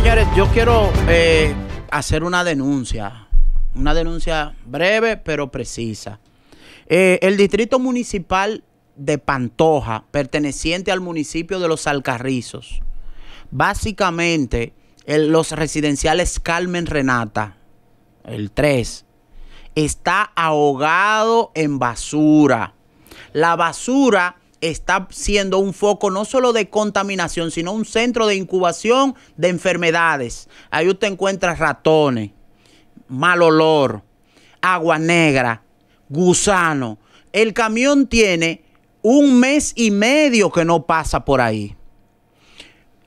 señores, yo quiero eh, hacer una denuncia. Una denuncia breve pero precisa. Eh, el distrito municipal de Pantoja, perteneciente al municipio de Los Alcarrizos, básicamente los residenciales Carmen Renata, el 3, está ahogado en basura. La basura está siendo un foco no solo de contaminación, sino un centro de incubación de enfermedades. Ahí usted encuentra ratones, mal olor, agua negra, gusano. El camión tiene un mes y medio que no pasa por ahí.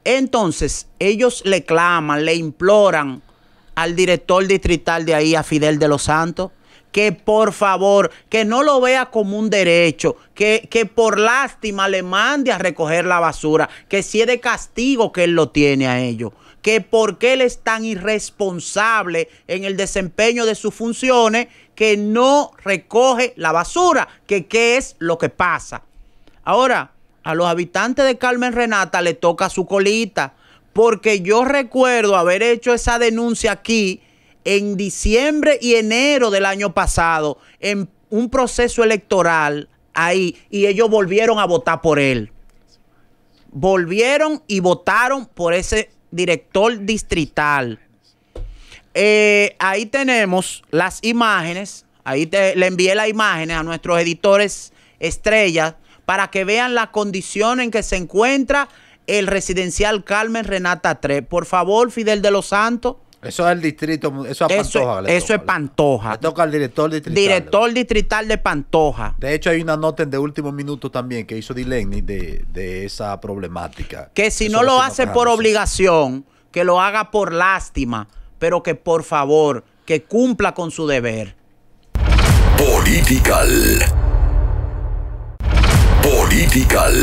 Entonces, ellos le claman, le imploran al director distrital de ahí, a Fidel de los Santos, que por favor, que no lo vea como un derecho, que, que por lástima le mande a recoger la basura, que si es de castigo que él lo tiene a ellos que porque él es tan irresponsable en el desempeño de sus funciones que no recoge la basura, que qué es lo que pasa. Ahora, a los habitantes de Carmen Renata le toca su colita, porque yo recuerdo haber hecho esa denuncia aquí en diciembre y enero del año pasado en un proceso electoral ahí y ellos volvieron a votar por él. Volvieron y votaron por ese director distrital. Eh, ahí tenemos las imágenes. Ahí le envié las imágenes a nuestros editores estrellas para que vean la condición en que se encuentra el residencial Carmen Renata 3. Por favor, Fidel de los Santos, eso es el distrito, eso es Pantoja. eso es Pantoja. Le toca al director distrital. Director distrital de Pantoja. De hecho, hay una nota en de último minuto también que hizo Dileni de, de esa problemática. Que si no lo hace por obligación, que lo haga por lástima, pero que por favor, que cumpla con su deber. Political. Political.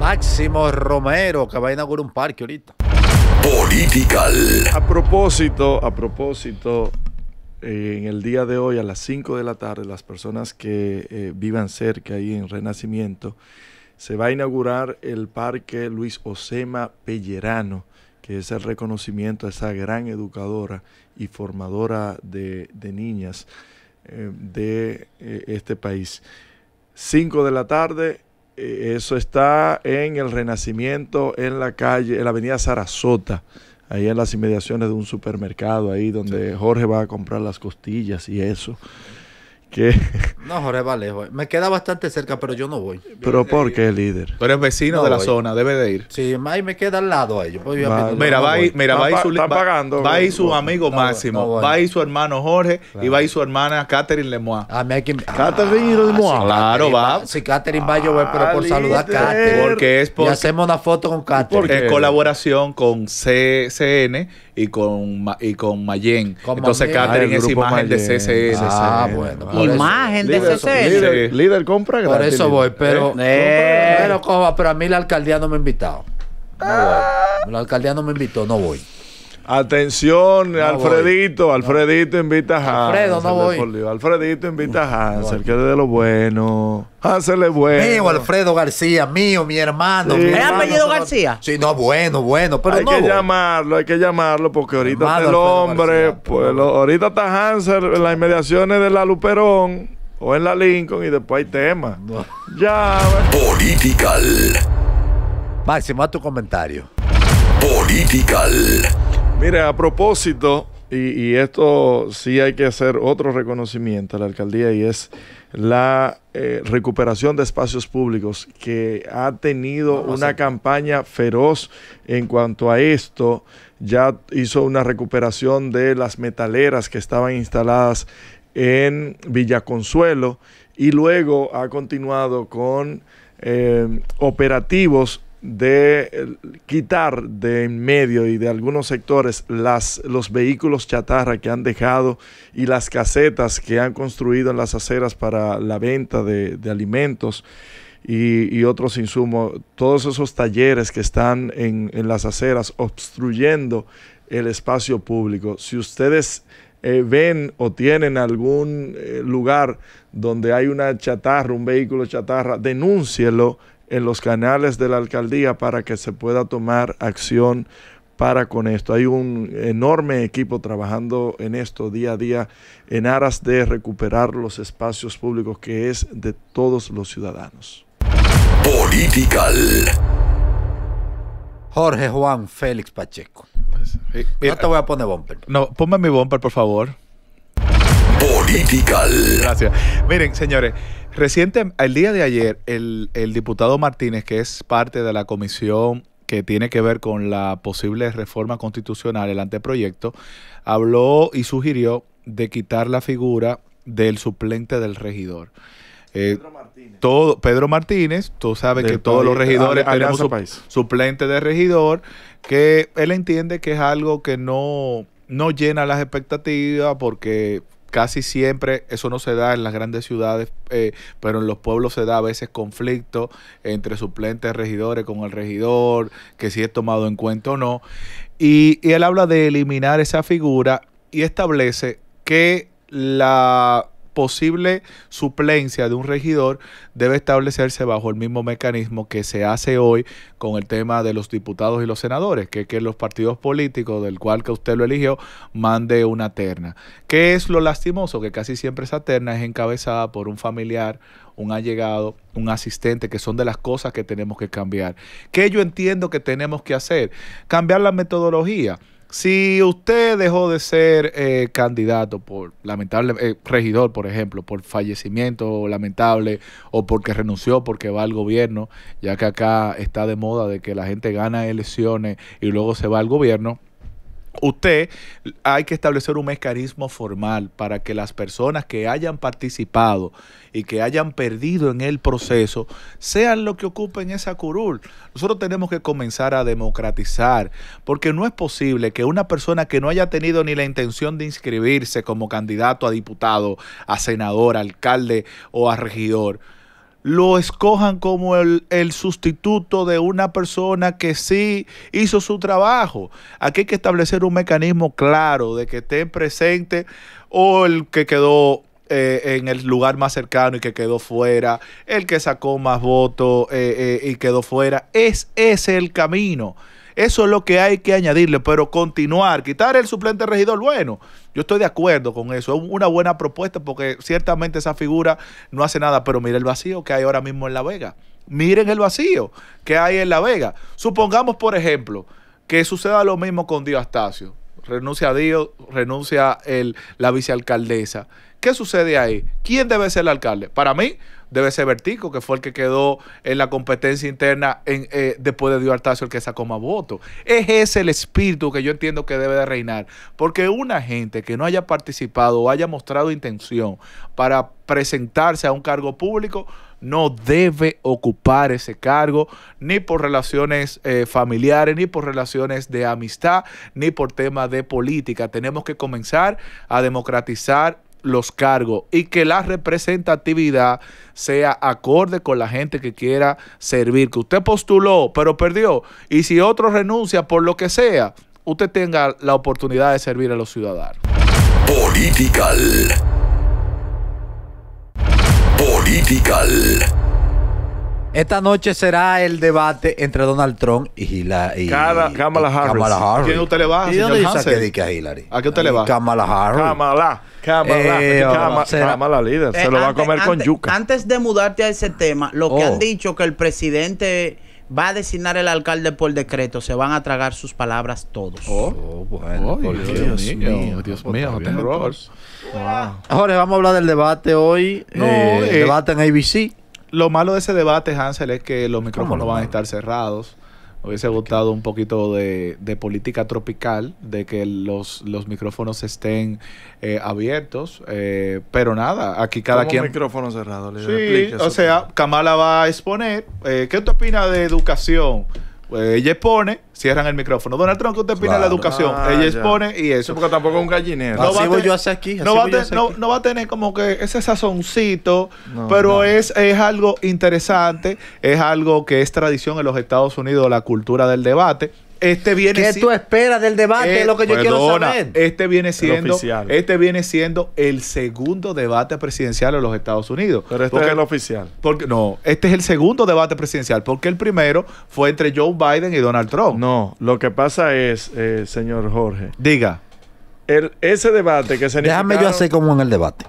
Máximo Romero, que va a inaugurar un parque ahorita. A propósito, a propósito, en el día de hoy a las 5 de la tarde, las personas que eh, vivan cerca ahí en Renacimiento, se va a inaugurar el Parque Luis Osema Pellerano, que es el reconocimiento a esa gran educadora y formadora de, niñas eh, de eh, este país. 5 de la tarde, eh, eso está en el Renacimiento, en la calle, en la avenida Sarasota, ahí en las inmediaciones de un supermercado, ahí donde Jorge va a comprar las costillas y eso. ¿Qué? No, Jorge vale. Me queda bastante cerca, pero yo no voy. ¿Pero por qué, líder? Pero es vecino de la zona, debe de ir. Sí, May me queda al lado a ellos. Pues mira, va, ahí mira, va, su, su amigo Máximo, va ahí su hermano Jorge y va ahí su hermana Catherine Lemois. Ah, que... Ah, Catherine Lemois. claro, va. Si Catherine va yo voy, pero por ah, saludar a Catherine. Porque es por... Y hacemos una foto con Catherine. Porque es colaboración con CCN y con, y con Mayen. Entonces Catherine ah, es imagen de CCN. Ah, bueno. Pues imagen de ese líder, compra gratis. Por eso voy, pero, eh, pero, eh. pero, a mí la alcaldía no me ha invitado. No ah. voy. La alcaldía no me invitó, no voy. Atención, Alfredito. Alfredito invita a Hansel. Alfredo, no voy. Alfredito invita a Hansel, que es de lo bueno. Hansel es bueno. Mío, Alfredo García, mío, mi hermano. ¿Es apellido García? Sí, no, bueno, bueno. Pero hay que llamarlo, hay que llamarlo, porque ahorita está el hombre. pues, ahorita está Hansel en las inmediaciones de la Luperón o en la Lincoln y después hay temas. Ya. Political. Máximo, a tu comentario. Political. Mire, a propósito, y, esto sí hay que hacer otro reconocimiento a la alcaldía y es la eh, recuperación de espacios públicos que ha tenido ah, una campaña feroz en cuanto a esto. Ya hizo una recuperación de las metaleras que estaban instaladas en Villaconsuelo y luego ha continuado con eh, operativos de eh, quitar de en medio y de algunos sectores las, los vehículos chatarra que han dejado y las casetas que han construido en las aceras para la venta de, alimentos y, otros insumos, todos esos talleres que están en, las aceras obstruyendo el espacio público. Si ustedes eh, ven o tienen algún eh, lugar donde hay una chatarra, un vehículo chatarra, denúncielo en los canales de la alcaldía para que se pueda tomar acción para con esto. Hay un enorme equipo trabajando en esto día a día en aras de recuperar los espacios públicos que es de todos los ciudadanos. Political. Jorge Juan Félix Pacheco. Yo eh, te voy a poner bumper. No, ponme mi bumper, por favor. Political. Gracias. Miren, señores, Reciente, el día de ayer, el, diputado Martínez, que es parte de la comisión que tiene que ver con la posible reforma constitucional, el anteproyecto, habló y sugirió de quitar la figura del suplente del regidor. Eh, Pedro Martínez. Todo, Pedro Martínez, tú sabes que todos los regidores tenemos suplente de regidor, que él entiende que es algo que no, no llena las expectativas porque casi siempre eso no se da en las grandes ciudades, eh, pero en los pueblos se da a veces conflicto entre suplentes regidores con el regidor, que si es tomado en cuenta o no. y él habla de eliminar esa figura y establece que la posible suplencia de un regidor debe establecerse bajo el mismo mecanismo que se hace hoy con el tema de los diputados y los senadores, que, es que los partidos políticos del cual que usted lo eligió mande una terna. ¿Qué es lo lastimoso? Que casi siempre esa terna es encabezada por un familiar, un allegado, un asistente, que son de las cosas que tenemos que cambiar. ¿Qué yo entiendo que tenemos que hacer? Cambiar la metodología. Si usted dejó de ser eh, candidato por lamentable, eh, regidor, por ejemplo, por fallecimiento lamentable o porque renunció, porque va al gobierno, ya que acá está de moda de que la gente gana elecciones y luego se va al gobierno, usted hay que establecer un mecanismo formal para que las personas que hayan participado y que hayan perdido en el proceso sean lo que ocupen esa curul. Nosotros tenemos que comenzar a democratizar, porque no es posible que una persona que no haya tenido ni la intención de inscribirse como candidato a diputado, a senador, alcalde o a regidor, lo escojan como el, el, sustituto de una persona que sí hizo su trabajo. Aquí hay que establecer un mecanismo claro de que estén presentes o el que quedó eh, en el lugar más cercano y que quedó fuera, el que sacó más votos eh, eh, y quedó fuera. Es ese el camino. Eso es lo que hay que añadirle, pero continuar, quitar el suplente regidor, bueno, yo estoy de acuerdo con eso. Es una buena propuesta porque ciertamente esa figura no hace nada, pero miren el vacío que hay ahora mismo en La Vega. Miren el vacío que hay en La Vega. Supongamos, por ejemplo, que suceda lo mismo con Dio Astacio. Renuncia a Dios, renuncia el, la vicealcaldesa. ¿Qué sucede ahí? ¿Quién debe ser el alcalde? Para mí, debe ser Vertico, que fue el que quedó en la competencia interna eh, después de Dio el que sacó más votos. Es ese el espíritu que yo entiendo que debe de reinar. Porque una gente que no haya participado o haya mostrado intención para presentarse a un cargo público, no debe ocupar ese cargo, ni por relaciones eh, familiares, ni por relaciones de amistad, ni por temas de política. Tenemos que comenzar a democratizar los cargos y que la representatividad sea acorde con la gente que quiera servir, que usted postuló pero perdió y si otro renuncia por lo que sea, usted tenga la oportunidad de servir a los ciudadanos. Political. Political. Esta noche será el debate entre Donald Trump y, Hillary, y, Kamala, Harris. ¿Quién usted le va? ¿A señor dónde dice que a Hillary? ¿A qué usted le va? Kamala Harris. Kamala. Kamala. Eh, este oh, Kamala, líder. Se eh, lo va a comer con yuca. Antes de mudarte a ese tema, lo que han oh. dicho que el presidente va a designar el alcalde por decreto. Se van a tragar sus palabras todos. Oh, bueno. Dios, mío, pues Dios mío. Dios mío. Wow. Jorge, vamos a hablar del debate hoy. No, eh, eh, debate en ABC. Lo malo de ese debate, Hansel, es que los micrófonos van a estar cerrados. hubiese gustado un poquito de, política tropical, de que los, los micrófonos estén eh, abiertos. Eh, pero nada, aquí cada quien. micrófono cerrado, le sí, O sea, Kamala va a exponer. Eh, ¿Qué te opina de educación? Pues ella expone, cierran el micrófono. Donald Trump, ¿qué usted opina de la educación? Ah, ella expone y eso. porque tampoco es un gallinero. No va yo hacia aquí. no, va a tener como que ese sazoncito, pero Es, es algo interesante, es algo que es tradición en los Estados Unidos, la cultura del debate este viene ¿Qué tú esperas del debate? Es lo que yo eh, quiero saber. Este viene siendo este viene siendo el segundo debate presidencial En los Estados Unidos. Pero este es el oficial. Porque no, este es el segundo debate presidencial porque el primero fue entre Joe Biden y Donald Trump. No, lo que pasa es, eh, señor Jorge. Diga. El, ese debate que se Déjame yo hacer como en el debate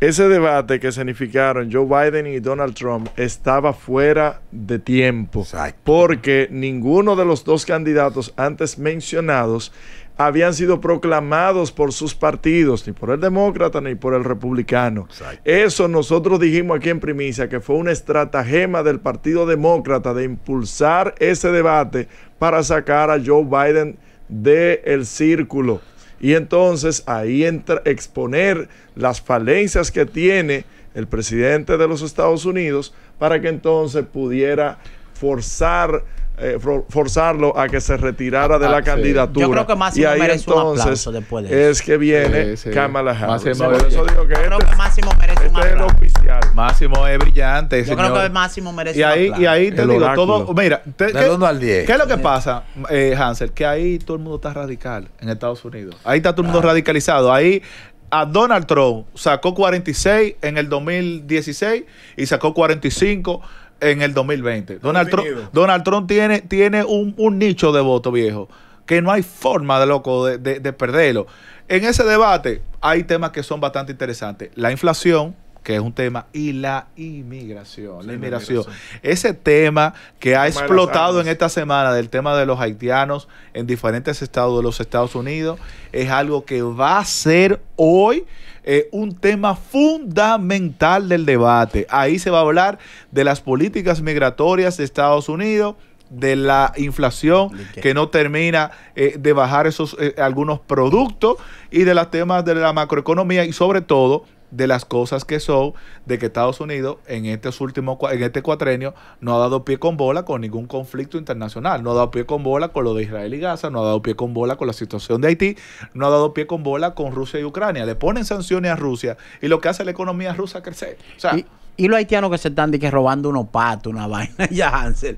ese debate que significaron Joe Biden y Donald Trump estaba fuera de tiempo. Porque ninguno de los dos candidatos antes mencionados habían sido proclamados por sus partidos, ni por el demócrata ni por el republicano. Eso nosotros dijimos aquí en primicia que fue un estratagema del Partido Demócrata de impulsar ese debate para sacar a Joe Biden del círculo y entonces ahí entra exponer las falencias que tiene el presidente de los Estados Unidos para que entonces pudiera forzar eh, forzarlo a que se retirara de la ah, candidatura. Yo creo que Máximo merece un aplauso después de eso. Es que viene Kamala Harris. Máximo Yo creo este que Máximo merece este un aplauso. Es Máximo es brillante. Yo creo que Máximo merece un aplauso. Y ahí te digo todo. Mira, de al 10. ¿Qué es lo que pasa, eh, Hansel? Que ahí todo el mundo está radical en Estados Unidos. Ahí está todo el mundo radicalizado. Ahí a Donald Trump sacó 46 en el 2016 y sacó 45 en el 2020. Donald Trump, Donald Trump tiene, tiene un, nicho de voto viejo que no hay forma de loco de, perderlo. En ese debate hay temas que son bastante interesantes. La inflación, que es un tema, y la inmigración. la inmigración. Ese tema que ha explotado en esta semana del tema de los haitianos en diferentes estados de los Estados Unidos es algo que va a ser hoy eh, un tema fundamental del debate. Ahí se va a hablar de las políticas migratorias de Estados Unidos de la inflación que no termina eh, de bajar esos eh, algunos productos y de los temas de la macroeconomía y sobre todo de las cosas que son de que Estados Unidos en este último en este cuatrenio no ha dado pie con bola con ningún conflicto internacional, no ha dado pie con bola con lo de Israel y Gaza, no ha dado pie con bola con la situación de Haití, no ha dado pie con bola con Rusia y Ucrania. Le ponen sanciones a Rusia y lo que hace la economía rusa crecer. O sea, y los haitianos que se están robando unos patos, una vaina, ya Hansel.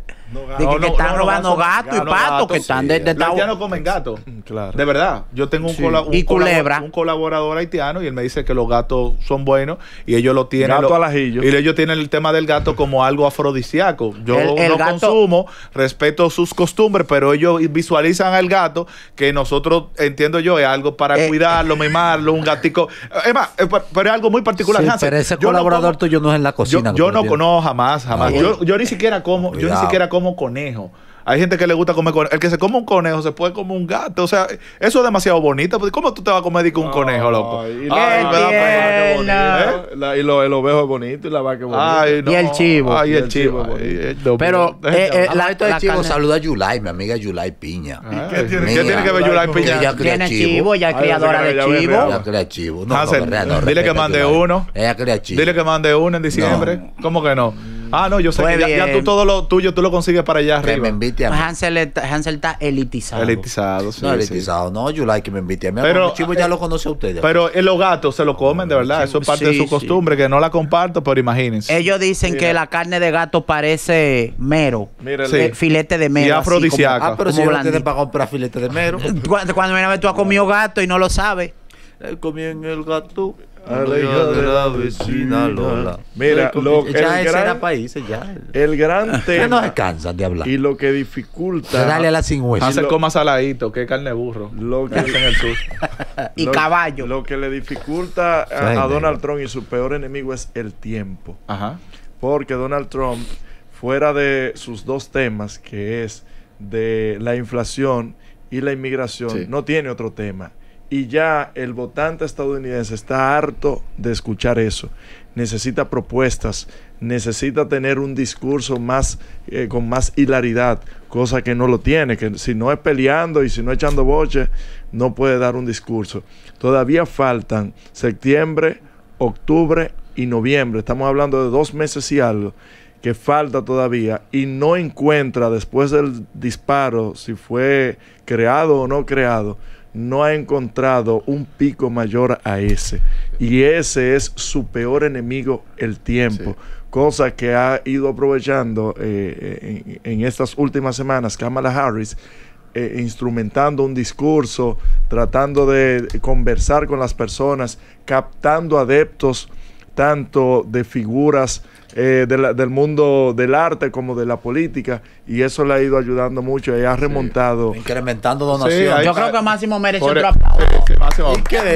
de que, están robando gatos y patos, que están de, de Los haitianos comen gatos. De verdad. Yo tengo un, colaborador haitiano y él me dice que los gatos son buenos y ellos lo tienen. al Y ellos tienen el tema del gato como algo afrodisíaco. Yo lo no consumo, respeto sus costumbres, pero ellos visualizan al gato que nosotros, entiendo yo, es algo para eh, cuidarlo, mimarlo, un gatico. Es más, pero es algo muy particular, Hansel. Pero ese colaborador tuyo no es el. Yo, no, conozco jamás, jamás. Ah, yo, ni siquiera como, yo ni siquiera como conejo. Hay gente que le gusta comer conejo. El que se come un conejo se puede comer un gato. O sea, eso es demasiado bonito. Pues, ¿Cómo tú te vas a comer un conejo, loco? Ay, ¿eh? y y el ovejo es bonito y la vaca es bonita. Y el chivo. Ay, eh, eh, el, chivo. Pero eh, eh, de chivo saluda a Yulai, mi amiga Yulai Piña. Ah, ¿Qué tiene, que ver Yulai Piña? Ella chivo. Ella ah, es criadora de chivo. Ella chivo. Dile que mande uno. Ella crea chivo. Dile que mande uno en diciembre. ¿Cómo que no? Mm. Ah, no, yo sé que ya, tú todo lo tuyo, tú lo consigues para allá arriba. Que me invite a pues mí. Hansel, está elitizado. Elitizado, sí. No, elitizado, no, you que me invite a mí. Pero, el chivo ya eh, lo conoce a ustedes. Pero eh, los gatos se lo comen, de mm, verdad. Eso es parte de su costumbre, que no la comparto, pero imagínense. Ellos dicen que la carne de gato parece mero. Mírale. Eh, filete de mero. Y afrodisíaca. ah, pero como si no te para comprar filete de mero. cuando, una tú has comido gato y no lo sabes. Comí en el gato vecina Lola. Mira, el gran, tema. no de hablar. Y lo que dificulta. Dale a la hueso. Hace ah, coma saladito, que carne burro. Lo que el sur. y caballo. Lo que le dificulta a, Donald Trump y su peor enemigo es el tiempo. Ajá. Porque Donald Trump, fuera de sus dos temas, que es de la inflación y la inmigración, no tiene otro tema. Y ya el votante estadounidense está harto de escuchar eso. Necesita propuestas, necesita tener un discurso más eh, con más hilaridad, cosa que no lo tiene, que si no es peleando y si no echando boche, no puede dar un discurso. Todavía faltan septiembre, octubre y noviembre. Estamos hablando de dos meses y algo que falta todavía y no encuentra después del disparo si fue creado o no creado no ha encontrado un pico mayor a ese. Y ese es su peor enemigo, el tiempo. Cosa que ha ido aprovechando eh, eh, en, estas últimas semanas Kamala Harris, eh, instrumentando un discurso, tratando de conversar con las personas, captando adeptos tanto de figuras eh, del mundo del arte como de la política y eso le ha ido ayudando mucho y ha remontado. Incrementando donaciones. Yo creo que Máximo merece otro e- aplauso.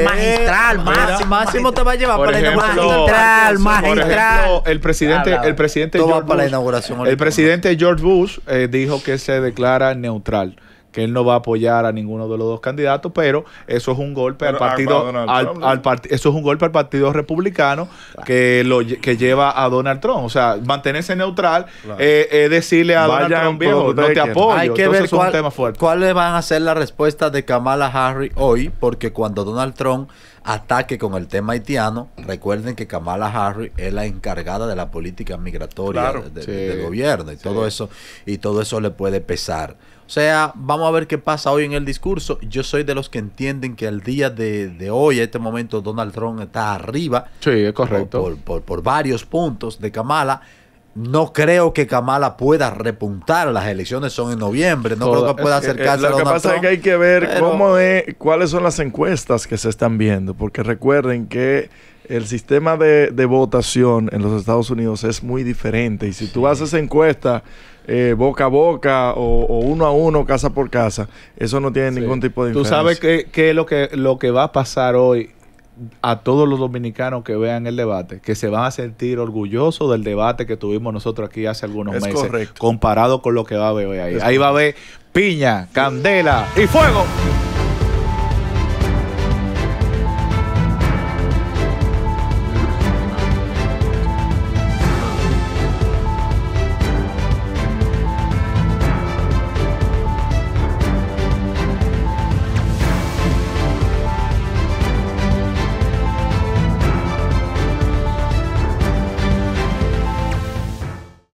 Magistral, Máximo. te va a llevar para ejemplo, la inauguración. Magistral, el presidente, el presidente George Bush, El presidente George Bush dijo que se declara neutral que él no va a apoyar a ninguno de los dos candidatos, pero eso es un golpe al partido al, eso es un golpe al partido republicano que lo que lleva a Donald Trump, o sea, mantenerse neutral es eh, eh, decirle a Donald Trump no te apoyo. Hay que ver es un tema fuerte. cuáles van a ser las respuestas de Kamala Harris hoy, porque cuando Donald Trump ataque con el tema haitiano, recuerden que Kamala Harris es la encargada de la política migratoria del gobierno y todo eso y todo eso le puede pesar. O sea, vamos a ver qué pasa hoy en el discurso. Yo soy de los que entienden que al día de, hoy, a este momento, Donald Trump está arriba. Sí, es correcto. Por, por, por varios puntos de Kamala. No creo que Kamala pueda repuntar. Las elecciones son en noviembre. No creo que pueda eh, eh, acercarse a Lo que pasa es que hay que ver cómo es, cuáles son las encuestas que se están viendo. Porque recuerden que el sistema de, votación en los Estados Unidos es muy diferente. Y si tú haces encuestas eh, boca a boca o, uno a uno, casa por casa, eso no tiene ningún tipo de Tú sabes qué es lo que lo que va a pasar hoy a todos los dominicanos que vean el debate, que se van a sentir orgullosos del debate que tuvimos nosotros aquí hace algunos meses, comparado con lo que va a haber ahí. ahí va a haber piña, candela y fuego.